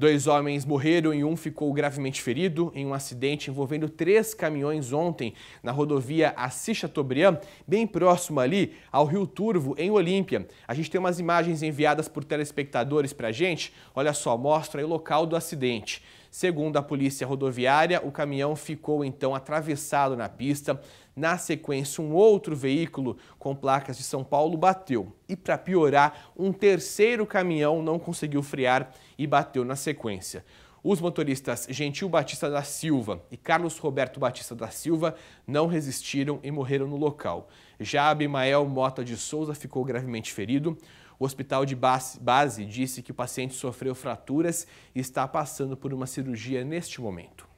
Dois homens morreram e um ficou gravemente ferido em um acidente envolvendo três caminhões ontem na rodovia Assis Chateaubriand, bem próximo ali ao Rio Turvo, em Olímpia. A gente tem umas imagens enviadas por telespectadores para a gente. Olha só, mostra o local do acidente. Segundo a Polícia Rodoviária, o caminhão ficou então atravessado na pista. Na sequência, um outro veículo com placas de São Paulo bateu. E para piorar, um terceiro caminhão não conseguiu frear e bateu na sequência. Os motoristas Gentil Batista da Silva e Carlos Roberto Batista da Silva não resistiram e morreram no local. Já Abimael Mota de Souza ficou gravemente ferido. O hospital de base disse que o paciente sofreu fraturas e está passando por uma cirurgia neste momento.